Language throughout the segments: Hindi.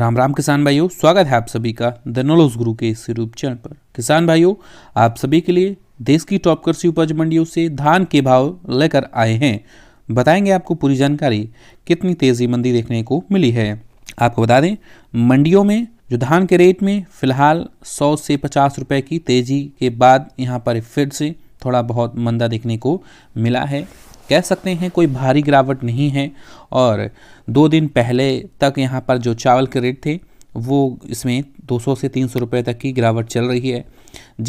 राम राम किसान भाइयों स्वागत है आप सभी का द नॉलेज गुरु के इस यूट्यूब चैनल पर किसान भाइयों आप सभी के लिए देश की टॉप कृषि उपज मंडियों से धान के भाव लेकर आए हैं बताएंगे आपको पूरी जानकारी कितनी तेजी मंदी देखने को मिली है आपको बता दें मंडियों में जो धान के रेट में फिलहाल सौ से पचास रुपए की तेजी के बाद यहाँ पर फिर से थोड़ा बहुत मंदा देखने को मिला है कह सकते हैं कोई भारी गिरावट नहीं है और दो दिन पहले तक यहाँ पर जो चावल के रेट थे वो इसमें 200 से 300 रुपए तक की गिरावट चल रही है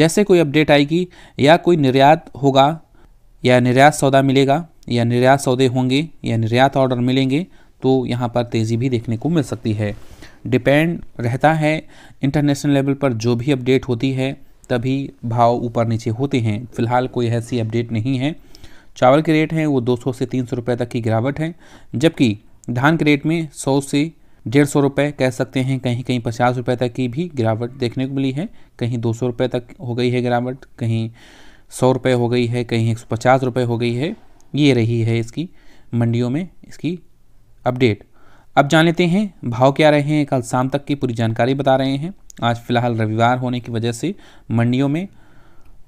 जैसे कोई अपडेट आएगी या कोई निर्यात होगा या निर्यात सौदा मिलेगा या निर्यात सौदे होंगे या निर्यात ऑर्डर मिलेंगे तो यहाँ पर तेज़ी भी देखने को मिल सकती है डिपेंड रहता है इंटरनेशनल लेवल पर जो भी अपडेट होती है तभी भाव ऊपर नीचे होते हैं फिलहाल कोई ऐसी अपडेट नहीं है चावल के रेट हैं वो 200 से 300 रुपए तक की गिरावट है जबकि धान के रेट में 100 से डेढ़ सौ रुपये कह सकते हैं कहीं कहीं पचास रुपये तक की भी गिरावट देखने को मिली है कहीं दो सौ रुपये तक हो गई है गिरावट कहीं सौ रुपये हो गई है कहीं एक सौ पचास रुपये हो गई है ये रही है इसकी मंडियों में इसकी अपडेट अब जान लेते हैं भाव क्या रहे हैं कल शाम तक की पूरी जानकारी बता रहे हैं आज फिलहाल रविवार होने की वजह से मंडियों में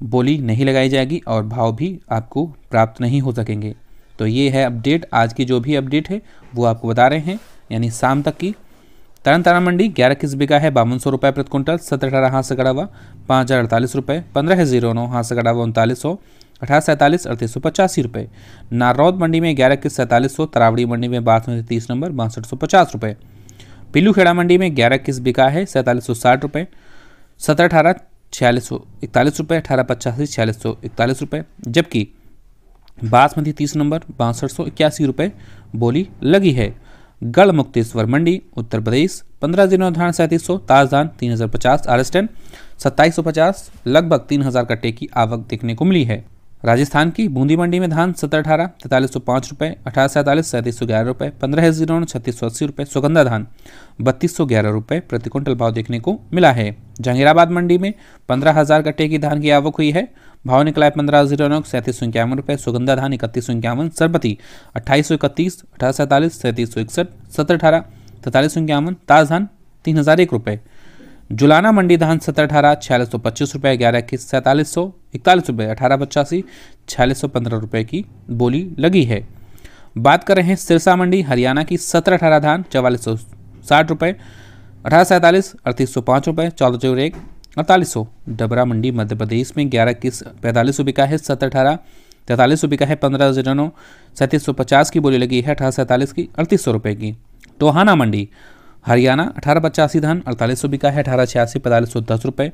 बोली नहीं लगाई जाएगी और भाव भी आपको प्राप्त नहीं हो सकेंगे तो ये है अपडेट आज की जो भी अपडेट है वो आपको बता रहे हैं यानी शाम तक की तरन तारा मंडी ग्यारह किस बिका है बावन सौ रुपये प्रति क्विंटल सत्रह अठारह हाथ से हुआ पाँच हज़ार अड़तालीस रुपये पंद्रह जीरो नौ हाथ से हुआ उनतालीस सौ अठारह सैंतालीस अड़तीस सौ पचासी रुपये नारौद मंडी में ग्यारह किस सैंतालीस सौ तरावड़ी मंडी में बासठ से तीस नंबर बासठ सौ पचास रुपये पीलू खेड़ा मंडी में ग्यारह किस बिका है सैंतालीस सौ साठ रुपये सत्रह अठारह छियालीस सौ इकतालीस रुपये अठारह पचासी छियालीस सौ इकतालीस रुपये जबकि बासमती तीस नंबर बासठ सौ इक्यासी रुपये बोली लगी है गढ़ मुक्तेश्वर मंडी उत्तर प्रदेश पंद्रह जिलों धान सैंतीस सौ ताजदान तीन हज़ार पचास आर एस टेन सत्ताईस सौ पचास लगभग तीन हज़ार कट्टे की आवक देखने को मिली है राजस्थान की बूंदी मंडी में धान सत्रह अठारह तैतालीस सौ पाँच रुपये अठारह सैंतालीस सैंतीस सौ ग्यारह रुपये पंद्रह जीरो छत्तीस सौ अस्सी रुपये सुगंधा धान बत्तीस सौ ग्यारह रुपये प्रति क्विंटल भाव देखने को मिला है जहांगीराबाद मंडी में पंद्रह हज़ार कट्टे की धान की आवक हुई है भाव निकला है पंद्रह जीरो नौ सैंतीस सौ इक्यावन रुपये सुगंधा धान इकतीस सौ इक्यावन सरबती अट्ठाईस सौ इकतीस अठारह सैंतालीस सैंतीस सौ इकसठ सत्रह अठारह तैंतालीस सौ इक्यावन ताज धान तीन हज़ार एक रुपये जुलाना मंडी धान सत्रह अठारह छियालीस सौ पच्चीस रुपये ग्यारह इक्कीस सैंतालीस सौ इकतालीस रुपये अठारह पचासी छियालीस सौ पंद्रह रुपये की बोली लगी है बात कर रहे हैं सिरसा मंडी हरियाणा की सत्रह अठारह धान चवालीस सौ साठ रुपये अठारह सैंतालीस अड़तीस सौ पाँच रुपये चौदह चौर एक अड़तालीस सौ डबरा मंडी मध्य प्रदेश में ग्यारह इक्कीस पैंतालीस सौ बिका है सत्रह अठारह तैंतालीस सौ बिका है पंद्रह जनों सैंतीस सौ पचास की बोली लगी है अठारह सैंतालीस की अड़तीस सौ रुपये की टोहाना मंडी हरियाणा अठारह पचासी धान अड़तालीस सौ बिका है अठारह छियासी पैंतालीस सौ दस रुपये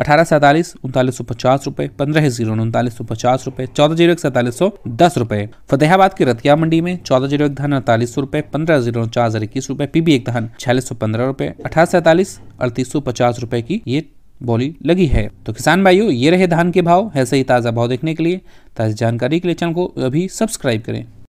अठारह सैंतालीस उनतालीस सौ पचास रुपये पंद्रह जीरो उनतालीस सौ पचास रुपये चौदह जीरो एक सैंतालीस सौ दस रुपये फतेहाबाद की रतिया मंडी में चौदह जीरो एक धान अड़तालीस सौ रुपये पंद्रह जीरो चार हजार इक्कीस रुपये पीबी एक धान छियालीस सौ पंद्रह रुपये अठारह सैंतालीस अड़तीस सौ पचास रुपये की ये बोली लगी है तो किसान भाइयों ये रहे धान के भाव ऐसे ही ताज़ा भाव देखने के लिए ताजी जानकारी के लिए चैनल को अभी सब्सक्राइब करें